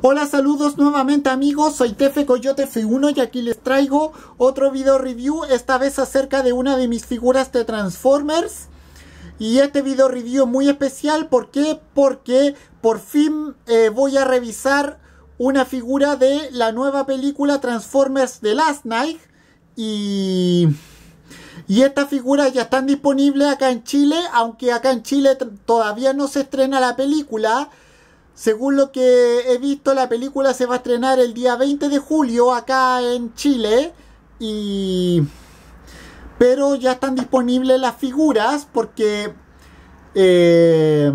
Hola, saludos nuevamente amigos, soy Tefe Coyote F1 y aquí les traigo otro video review, esta vez acerca de una de mis figuras de Transformers. Y este video review muy especial, ¿por qué? Porque por fin eh, voy a revisar una figura de la nueva película Transformers The Last Night y... Y estas figuras ya están disponibles acá en Chile, aunque acá en Chile todavía no se estrena la película, según lo que he visto, la película se va a estrenar el día 20 de julio acá en Chile. Y... Pero ya están disponibles las figuras porque... Eh,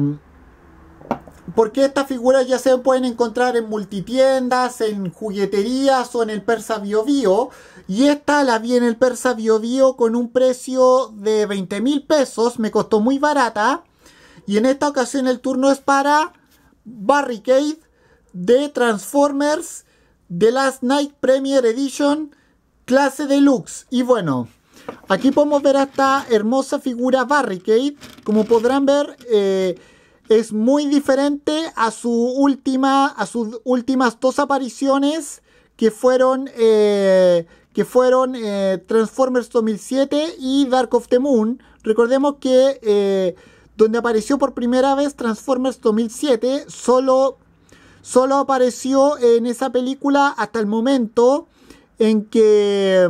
porque estas figuras ya se pueden encontrar en multitiendas, en jugueterías o en el Persa Bio Bio. Y esta la vi en el Persa Bio Bio con un precio de 20 mil pesos. Me costó muy barata. Y en esta ocasión el turno es para Barricade de Transformers The Last Night Premier Edition clase deluxe. Y bueno, aquí podemos ver a esta hermosa figura Barricade. Como podrán ver, eh, es muy diferente a, su última, a sus últimas dos apariciones que fueron, eh, que fueron eh, Transformers 2007 y Dark of the Moon. Recordemos que donde apareció por primera vez Transformers 2007, solo, apareció en esa película hasta el momento en que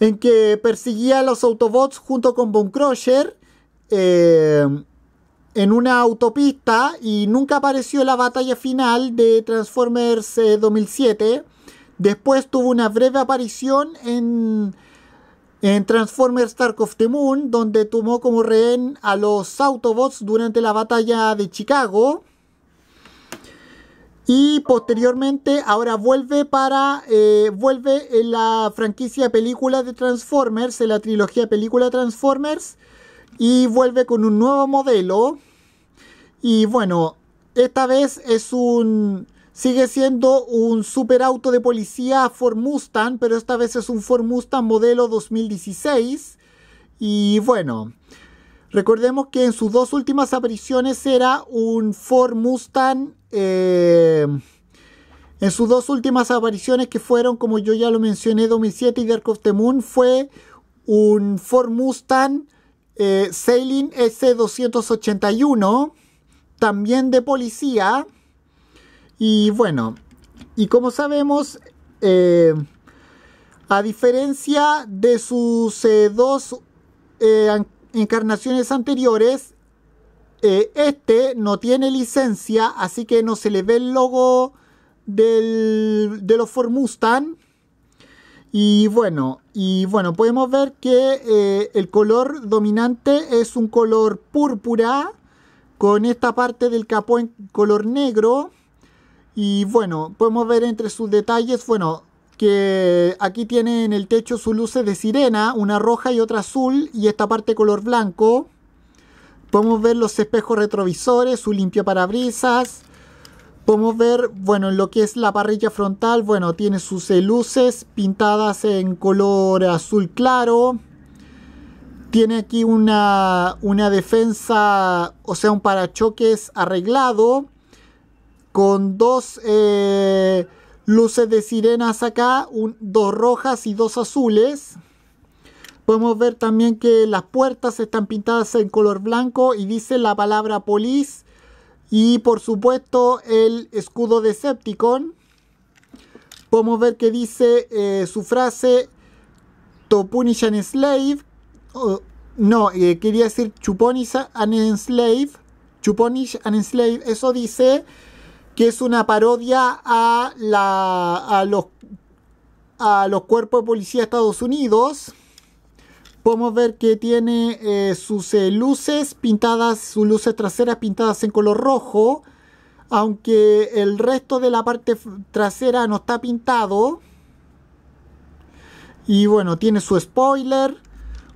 en que perseguía a los Autobots junto con Von Crusher eh, en una autopista y nunca apareció la batalla final de Transformers 2007. Eh, Después tuvo una breve aparición en en Transformers Dark of the Moon, donde tomó como rehén a los Autobots durante la batalla de Chicago. Y posteriormente ahora vuelve para. Eh, vuelve en la franquicia película de Transformers, en la trilogía película Transformers. Y vuelve con un nuevo modelo. Y bueno, esta vez es un Sigue siendo un super auto de policía Ford Mustang, pero esta vez es un Ford Mustang modelo 2016. Y bueno, recordemos que en sus dos últimas apariciones era un Ford Mustang. Eh, en sus dos últimas apariciones, que fueron, como yo ya lo mencioné, 2007 y Dark of the Moon, fue un Ford Mustang eh, Sailing S281, también de policía. Y bueno, y como sabemos, eh, a diferencia de sus eh, dos eh, encarnaciones anteriores, este no tiene licencia, así que no se le ve el logo de los Formustan. Y bueno, y bueno, podemos ver que el color dominante es un color púrpura con esta parte del capó en color negro y bueno, podemos ver entre sus detalles, bueno, que aquí tiene en el techo sus luces de sirena, una roja y otra azul, y esta parte color blanco. Podemos ver los espejos retrovisores, su limpio parabrisas. Podemos ver, bueno, en lo que es la parrilla frontal, bueno, tiene sus eh, luces pintadas en color azul claro. Tiene aquí una, una defensa, o sea, un parachoques arreglado con dos eh, luces de sirenas acá, dos rojas y dos azules. Podemos ver también que las puertas están pintadas en color blanco y dice la palabra police. Y por supuesto el escudo de Septicon. Podemos ver que dice eh, su frase To punish an slave. no, eh, quería decir chuponish an slave. Chuponish an slave. Eso dice que es una parodia a, la, los, a los cuerpos de policía de Estados Unidos. Podemos ver que tiene eh, sus eh, luces pintadas, sus luces traseras pintadas en color rojo, aunque el resto de la parte trasera no está pintado. Y bueno, tiene su spoiler.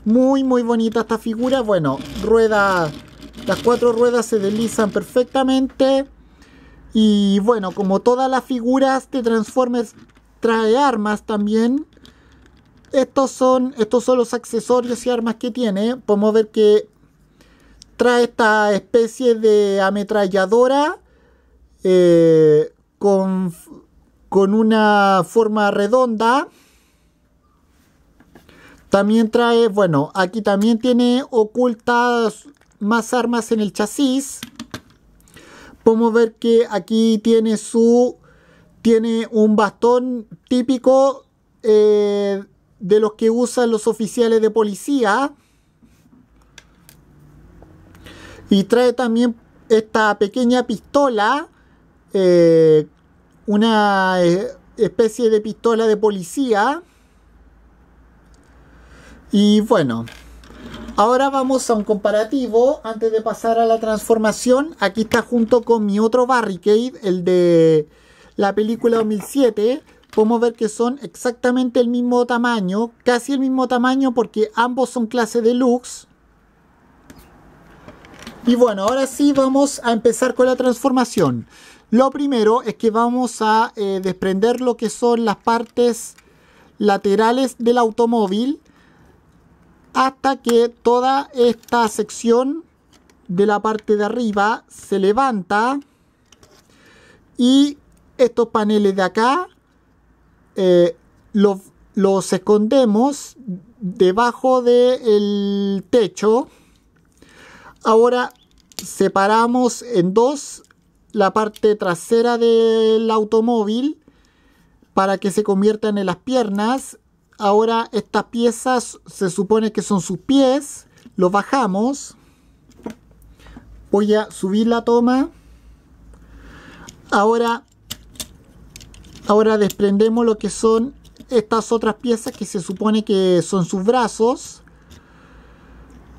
Muy, muy bonita esta figura. Bueno, rueda, las cuatro ruedas se deslizan perfectamente. Y bueno, como todas las figuras de Transformers trae armas también. Estos son, estos son los accesorios y armas que tiene. Podemos ver que trae esta especie de ametralladora eh, con, con una forma redonda. También trae, bueno, aquí también tiene ocultas más armas en el chasis podemos ver que aquí tiene su tiene un bastón típico eh, de los que usan los oficiales de policía y trae también esta pequeña pistola eh, una eh, especie de pistola de policía y bueno Ahora vamos a un comparativo antes de pasar a la transformación. Aquí está junto con mi otro Barricade, el de la película 2007. Podemos ver que son exactamente el mismo tamaño, casi el mismo tamaño porque ambos son clase deluxe. Y bueno, ahora sí vamos a empezar con la transformación. Lo primero es que vamos a eh, desprender lo que son las partes laterales del automóvil hasta que toda esta sección de la parte de arriba se levanta y estos paneles de acá eh, los, escondemos debajo del techo ahora separamos en dos la parte trasera del automóvil para que se conviertan en las piernas Ahora estas piezas se supone que son sus pies. Los bajamos. Voy a subir la toma. Ahora, ahora desprendemos lo que son estas otras piezas que se supone que son sus brazos.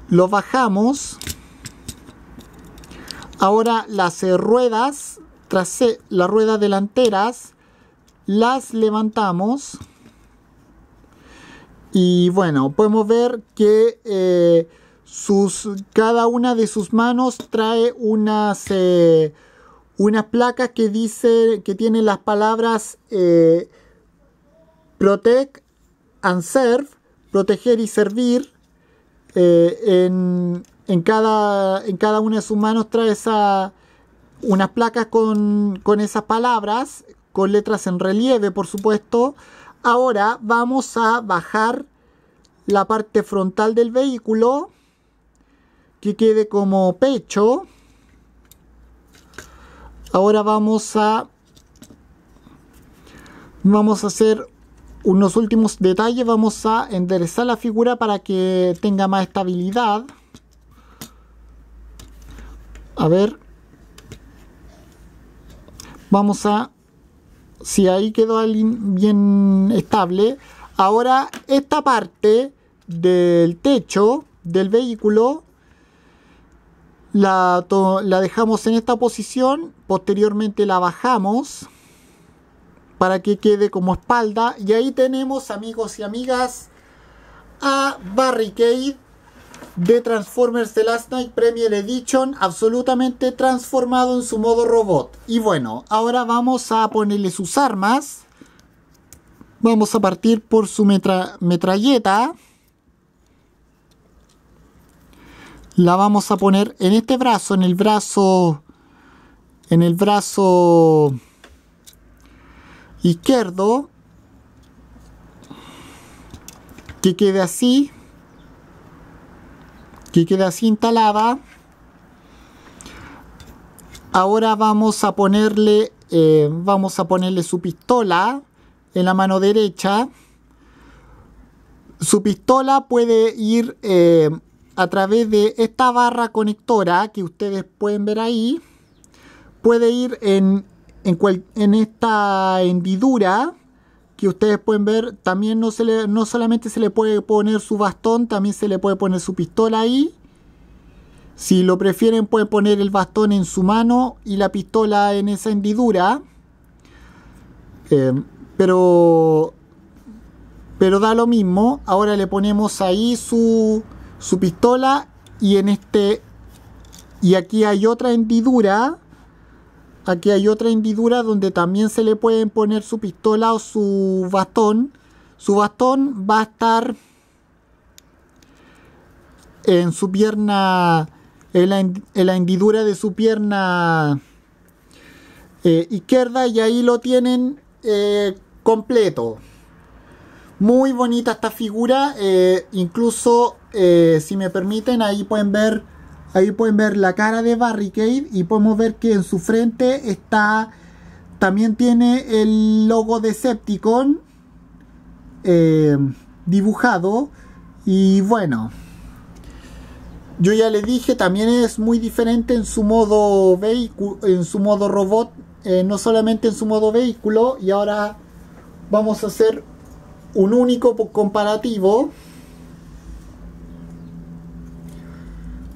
Los bajamos. Ahora las ruedas, tras las ruedas delanteras, las levantamos. Y bueno, podemos ver que eh, sus, cada una de sus manos trae unas, eh, unas placas que dice que tienen las palabras eh, protect and serve, proteger y servir. En, en, cada, en cada una de sus manos trae esa, unas placas con, con esas palabras, con letras en relieve, por supuesto. Ahora vamos a bajar la parte frontal del vehículo que quede como pecho. Ahora vamos a vamos a hacer unos últimos detalles, vamos a enderezar la figura para que tenga más estabilidad. A ver. Vamos a si ahí quedó bien estable, ahora esta parte del techo del vehículo la, la dejamos en esta posición, posteriormente la bajamos para que quede como espalda y ahí tenemos amigos y amigas a Barricade de Transformers The Last Night Premier Edition, absolutamente transformado en su modo robot. Y bueno, ahora vamos a ponerle sus armas. Vamos a partir por su metralleta. La vamos a poner en este brazo, en el brazo... En el brazo izquierdo. Que quede así queda así instalada. Ahora vamos a ponerle, eh, vamos a ponerle su pistola en la mano derecha. Su pistola puede ir eh, a través de esta barra conectora que ustedes pueden ver ahí. Puede ir en, en esta hendidura que ustedes pueden ver, también no, se no solamente se le puede poner su bastón, también se le puede poner su pistola ahí. Si lo prefieren pueden poner el bastón en su mano y la pistola en esa hendidura. Eh, pero, pero da lo mismo. Ahora le ponemos ahí su, su pistola y en este... Y aquí hay otra hendidura Aquí hay otra hendidura donde también se le pueden poner su pistola o su bastón. Su bastón va a estar en su pierna, en la, hendidura de su pierna eh, izquierda y ahí lo tienen eh, completo. Muy bonita esta figura, eh, incluso si me permiten ahí pueden ver Ahí pueden ver la cara de Barricade y podemos ver que en su frente está. También tiene el logo de Scepticon eh, dibujado. Y bueno, yo ya le dije, también es muy diferente en su modo en su modo robot, eh, no solamente en su modo vehículo. Y ahora vamos a hacer un único comparativo.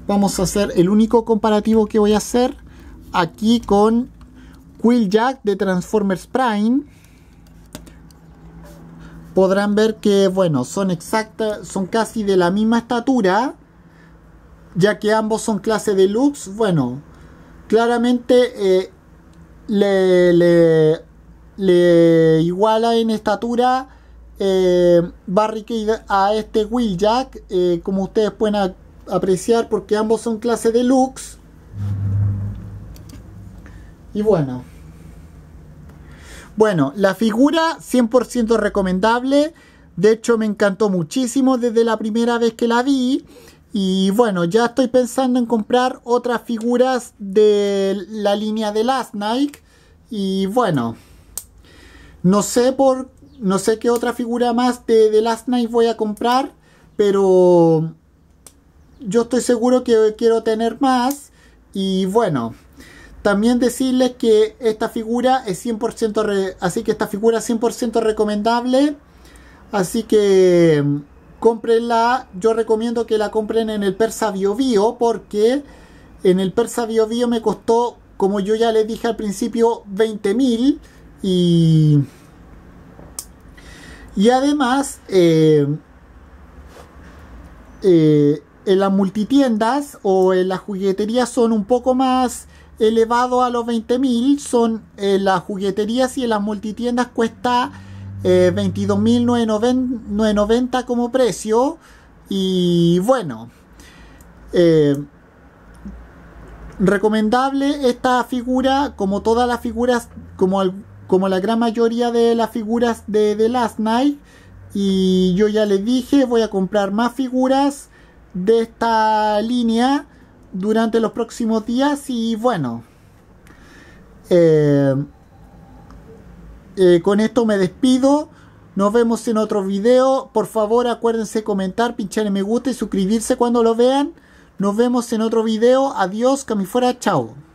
vamos a hacer el único comparativo que voy a hacer aquí con Jack de Transformers Prime podrán ver que bueno son exactas son casi de la misma estatura ya que ambos son clase deluxe bueno claramente eh, le, iguala en estatura eh, Barricade a este Wheeljack Jack, eh, como ustedes pueden apreciar porque ambos son clase de lux. Y bueno. Bueno, la figura 100% recomendable. De hecho, me encantó muchísimo desde la primera vez que la vi. Y bueno, ya estoy pensando en comprar otras figuras de la línea de Last Night Y bueno, no sé por no sé qué otra figura más de Last Night voy a comprar, pero yo estoy seguro que quiero tener más. Y bueno, también decirles que esta figura es 100% así que esta figura es 100% recomendable. Así que mm, cómprenla. Yo recomiendo que la compren en el Persa Bio Bio porque en el Persa Bio Bio me costó, como yo ya les dije al principio, 20.000 y y además eh, eh en las multitiendas o en las jugueterías son un poco más elevados a los 20.000, son en eh, las jugueterías y en las multitiendas cuesta 22.990 eh, como precio y bueno eh, recomendable esta figura como todas las figuras como, como la gran mayoría de las figuras de Last Night y yo ya les dije voy a comprar más figuras de esta línea durante los próximos días y bueno, eh, eh, con esto me despido. Nos vemos en otro video. Por favor, acuérdense comentar, pinchar me gusta y suscribirse cuando lo vean. Nos vemos en otro video. Adiós, que fuera. Chao.